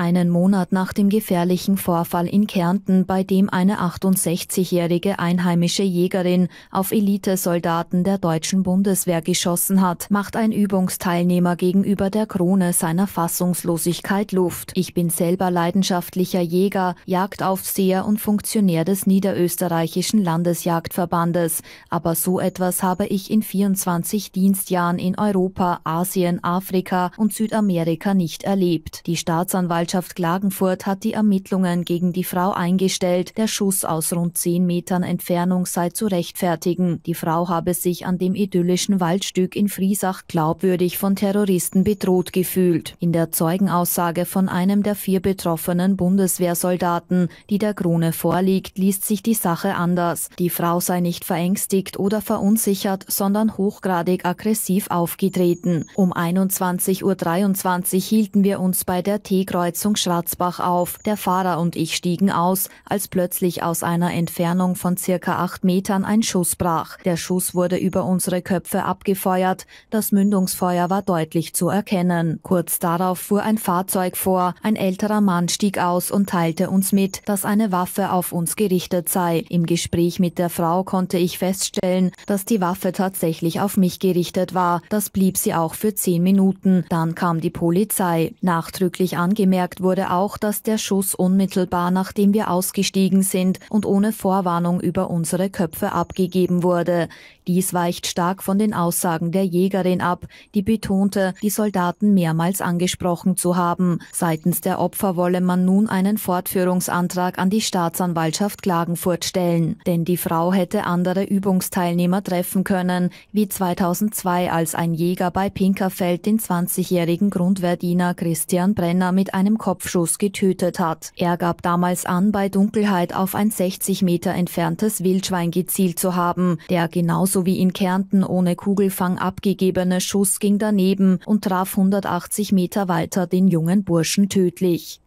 Einen Monat nach dem gefährlichen Vorfall in Kärnten, bei dem eine 68-jährige einheimische Jägerin auf Elitesoldaten der deutschen Bundeswehr geschossen hat, macht ein Übungsteilnehmer gegenüber der Krone seiner Fassungslosigkeit Luft. Ich bin selber leidenschaftlicher Jäger, Jagdaufseher und Funktionär des niederösterreichischen Landesjagdverbandes, aber so etwas habe ich in 24 Dienstjahren in Europa, Asien, Afrika und Südamerika nicht erlebt. Die Staatsanwaltschaft Staatsanwaltschaft Klagenfurt hat die Ermittlungen gegen die Frau eingestellt. Der Schuss aus rund zehn Metern Entfernung sei zu rechtfertigen. Die Frau habe sich an dem idyllischen Waldstück in Friesach glaubwürdig von Terroristen bedroht gefühlt. In der Zeugenaussage von einem der vier betroffenen Bundeswehrsoldaten, die der Krone vorliegt, liest sich die Sache anders. Die Frau sei nicht verängstigt oder verunsichert, sondern hochgradig aggressiv aufgetreten. Um 21.23 Uhr hielten wir uns bei der T-Kreuz Kreuzung Schwarzbach auf. Der Fahrer und ich stiegen aus, als plötzlich aus einer Entfernung von circa acht Metern ein Schuss brach. Der Schuss wurde über unsere Köpfe abgefeuert. Das Mündungsfeuer war deutlich zu erkennen. Kurz darauf fuhr ein Fahrzeug vor. Ein älterer Mann stieg aus und teilte uns mit, dass eine Waffe auf uns gerichtet sei. Im Gespräch mit der Frau konnte ich feststellen, dass die Waffe tatsächlich auf mich gerichtet war. Das blieb sie auch für zehn Minuten. Dann kam die Polizei. Nachdrücklich angemerkt, Angemerkt wurde auch, dass der Schuss unmittelbar nachdem wir ausgestiegen sind und ohne Vorwarnung über unsere Köpfe abgegeben wurde. Dies weicht stark von den Aussagen der Jägerin ab, die betonte, die Soldaten mehrmals angesprochen zu haben. Seitens der Opfer wolle man nun einen Fortführungsantrag an die Staatsanwaltschaft Klagenfurt stellen. Denn die Frau hätte andere Übungsteilnehmer treffen können, wie 2002, als ein Jäger bei Pinkerfeld den 20-jährigen Grundverdiener Christian Brenner mit einem Kopfschuss getötet hat. Er gab damals an, bei Dunkelheit auf ein 60 Meter entferntes Wildschwein gezielt zu haben, der genauso sowie in Kärnten ohne Kugelfang abgegebene Schuss ging daneben und traf 180 Meter weiter den jungen Burschen tödlich.